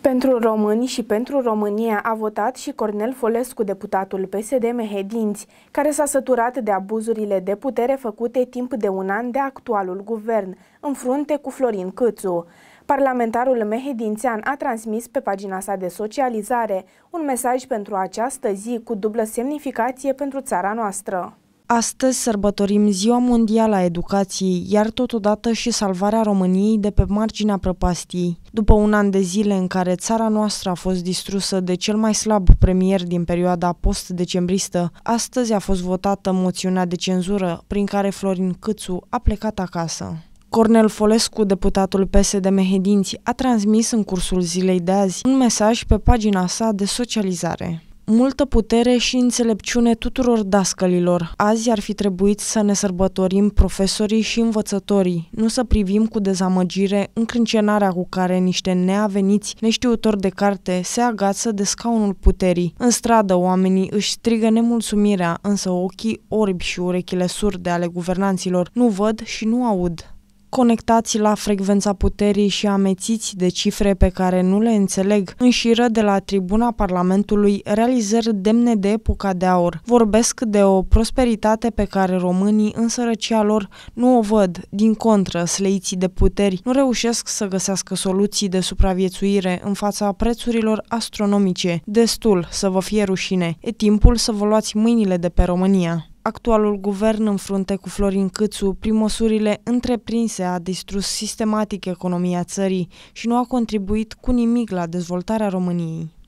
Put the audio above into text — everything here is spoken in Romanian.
Pentru români și pentru România a votat și Cornel Folescu, deputatul PSD Mehedinți, care s-a săturat de abuzurile de putere făcute timp de un an de actualul guvern, în frunte cu Florin Câțu. Parlamentarul mehedințean a transmis pe pagina sa de socializare un mesaj pentru această zi cu dublă semnificație pentru țara noastră. Astăzi sărbătorim Ziua Mondială a Educației, iar totodată și salvarea României de pe marginea prăpastiei. După un an de zile în care țara noastră a fost distrusă de cel mai slab premier din perioada post-decembristă, astăzi a fost votată moțiunea de cenzură prin care Florin Câțu a plecat acasă. Cornel Folescu, deputatul PSD Mehedinți, a transmis în cursul zilei de azi un mesaj pe pagina sa de socializare. Multă putere și înțelepciune tuturor dascălilor. Azi ar fi trebuit să ne sărbătorim profesorii și învățătorii, nu să privim cu dezamăgire încrâncenarea cu care niște neaveniți, neștiutori de carte, se agață de scaunul puterii. În stradă, oamenii își strigă nemulțumirea, însă ochii orbi și urechile surde ale guvernanților nu văd și nu aud conectați la frecvența puterii și amețiți de cifre pe care nu le înțeleg, înșiră de la tribuna Parlamentului realizări demne de epoca de aur. Vorbesc de o prosperitate pe care românii în sărăcia lor nu o văd, din contră, sleiții de puteri nu reușesc să găsească soluții de supraviețuire în fața prețurilor astronomice. Destul să vă fie rușine. E timpul să vă luați mâinile de pe România. Actualul guvern în frunte cu Florin Câțu, prin măsurile întreprinse, a distrus sistematic economia țării și nu a contribuit cu nimic la dezvoltarea României.